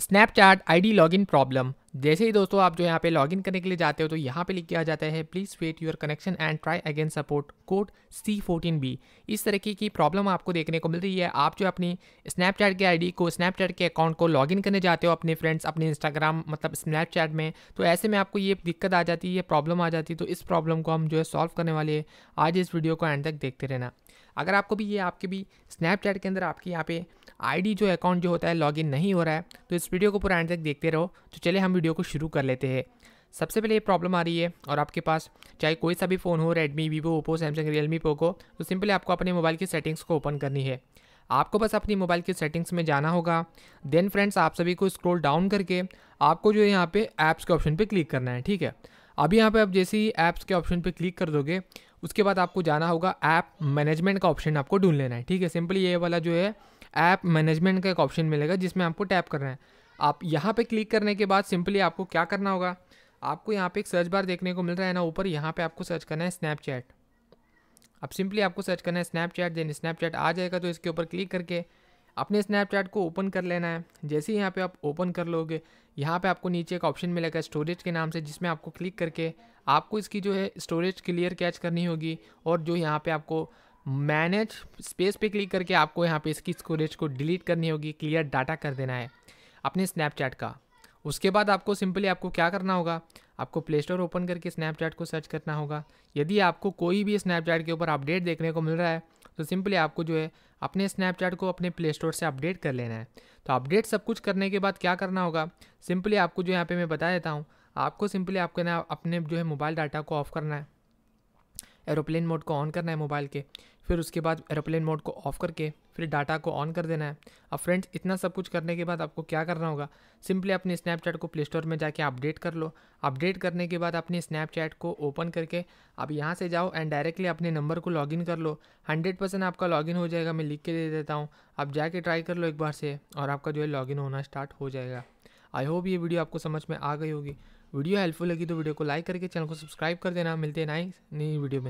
Snapchat ID login problem जैसे ही दोस्तों आप जो यहाँ पे लॉगिन करने के लिए जाते हो तो यहाँ पे लिख किया जाता है please wait your connection and try again support code C fourteen B इस तरीके की प्रॉब्लम आपको देखने को मिल रही है आप जो अपनी स्नैपचैट के आईडी को स्नैपचैट के अकाउंट को लॉगिन करने जाते हो अपने फ्रेंड्स अपने इंस्टाग्राम मतलब स्नैपचैट में तो ऐसे में आपको ये दिक्कत आ जाती है ये प्रॉब्लम आ जाती है तो इस प्रॉब्लम को हम जो है सॉल्व करने वाले हैं आज इस वीडियो को एंड तक देखते रहना अगर आपको भी ये आपके भी स्नैपचैट के अंदर आपके यहाँ पे आईडी जो अकाउंट जो होता है लॉगिन नहीं हो रहा है तो इस वीडियो को पूरा एंड तक देखते रहो तो चले हम वीडियो को शुरू कर लेते हैं सबसे पहले ये प्रॉब्लम आ रही है और आपके पास चाहे कोई सा भी फ़ोन हो Redmi Vivo Oppo Samsung Realme Poco तो सिंपली आपको अपने मोबाइल की सेटिंग्स को ओपन करनी है आपको बस अपनी मोबाइल की सेटिंग्स में जाना होगा देन फ्रेंड्स आप सभी को स्क्रॉल डाउन करके आपको जो है यहाँ पे ऐप्स के ऑप्शन पे क्लिक करना है ठीक है अभी यहाँ पे आप जैसे ही ऐप्स के ऑप्शन पे क्लिक कर दोगे उसके बाद आपको जाना होगा ऐप मैनेजमेंट का ऑप्शन आपको ढूंढ लेना है ठीक है सिंपली ये वाला जो है ऐप मैनेजमेंट का एक ऑप्शन मिलेगा जिसमें आपको टैप करना है आप यहाँ पे क्लिक करने के बाद सिंपली आपको क्या करना होगा आपको यहाँ पे एक सर्च बार देखने को मिल रहा है ना ऊपर यहाँ पे आपको सर्च करना है स्नैपचैट अब सिंपली आपको सर्च करना है स्नैपचैट देन स्नैपचैट आ जाएगा तो इसके ऊपर क्लिक करके अपने स्नैपचैट को ओपन कर लेना है जैसे ही यहाँ पे आप ओपन कर लोगे यहाँ पे आपको नीचे एक ऑप्शन मिलेगा स्टोरेज के नाम से जिसमें आपको क्लिक करके आपको इसकी जो है स्टोरेज क्लियर कैच करनी होगी और जो यहाँ पे आपको मैनेज स्पेस पे क्लिक करके आपको यहाँ पे इसकी स्टोरेज को डिलीट करनी होगी क्लियर डाटा कर देना है अपने स्नैपचैट का उसके बाद आपको सिंपली आपको क्या करना होगा आपको प्ले स्टोर ओपन करके स्नैपचैट को सर्च करना होगा यदि आपको कोई भी स्नैपचैट के ऊपर अपडेट देखने को मिल रहा है तो सिंपली आपको जो है अपने स्नैपचैट को अपने प्ले स्टोर से अपडेट कर लेना है तो अपडेट सब कुछ करने के बाद क्या करना होगा सिंपली आपको जो यहाँ पे मैं बता देता हूँ आपको सिंपली आपके ना अपने जो है मोबाइल डाटा को ऑफ़ करना है एरोप्लेन मोड को ऑन करना है मोबाइल के फिर उसके बाद एरोप्लेन मोड को ऑफ करके फिर डाटा को ऑन कर देना है अब फ्रेंड्स इतना सब कुछ करने के बाद आपको क्या करना होगा सिंपली अपने स्नैपचैट को प्ले स्टोर में जाके अपडेट कर लो अपडेट करने के बाद अपने स्नैपचैट को ओपन करके आप यहाँ से जाओ एंड डायरेक्टली अपने नंबर को लॉगिन कर लो हंड्रेड परसेंट आपका लॉगिन हो जाएगा मैं लिख के दे देता हूँ आप जाके ट्राई कर लो एक बार से और आपका जो है लॉगिन होना स्टार्ट हो जाएगा आई होप ये वीडियो आपको समझ में आ गई होगी वीडियो हेल्पफुल लगी तो वीडियो को लाइक करके चैनल को सब्सक्राइब कर देना मिलते हैं नई नई वीडियो में